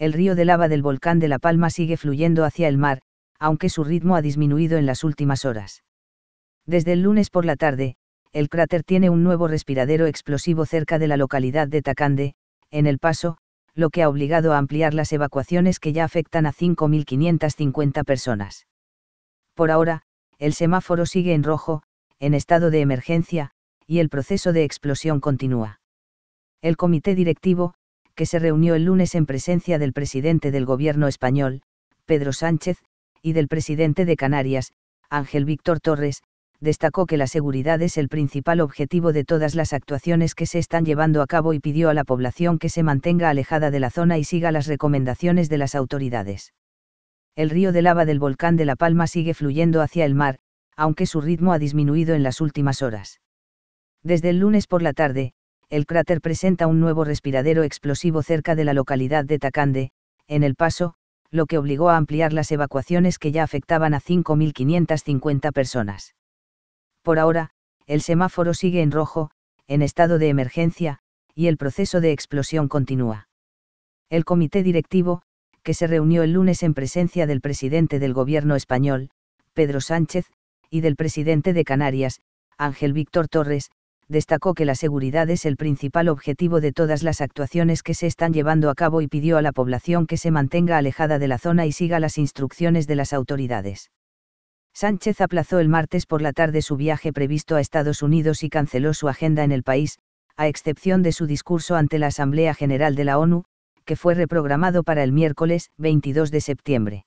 el río de lava del volcán de La Palma sigue fluyendo hacia el mar, aunque su ritmo ha disminuido en las últimas horas. Desde el lunes por la tarde, el cráter tiene un nuevo respiradero explosivo cerca de la localidad de Tacande, en El Paso, lo que ha obligado a ampliar las evacuaciones que ya afectan a 5.550 personas. Por ahora, el semáforo sigue en rojo, en estado de emergencia, y el proceso de explosión continúa. El comité directivo, que se reunió el lunes en presencia del presidente del gobierno español, Pedro Sánchez, y del presidente de Canarias, Ángel Víctor Torres, destacó que la seguridad es el principal objetivo de todas las actuaciones que se están llevando a cabo y pidió a la población que se mantenga alejada de la zona y siga las recomendaciones de las autoridades. El río de lava del volcán de La Palma sigue fluyendo hacia el mar, aunque su ritmo ha disminuido en las últimas horas. Desde el lunes por la tarde, el cráter presenta un nuevo respiradero explosivo cerca de la localidad de Tacande, en El Paso, lo que obligó a ampliar las evacuaciones que ya afectaban a 5.550 personas. Por ahora, el semáforo sigue en rojo, en estado de emergencia, y el proceso de explosión continúa. El comité directivo, que se reunió el lunes en presencia del presidente del gobierno español, Pedro Sánchez, y del presidente de Canarias, Ángel Víctor Torres, destacó que la seguridad es el principal objetivo de todas las actuaciones que se están llevando a cabo y pidió a la población que se mantenga alejada de la zona y siga las instrucciones de las autoridades. Sánchez aplazó el martes por la tarde su viaje previsto a Estados Unidos y canceló su agenda en el país, a excepción de su discurso ante la Asamblea General de la ONU, que fue reprogramado para el miércoles 22 de septiembre.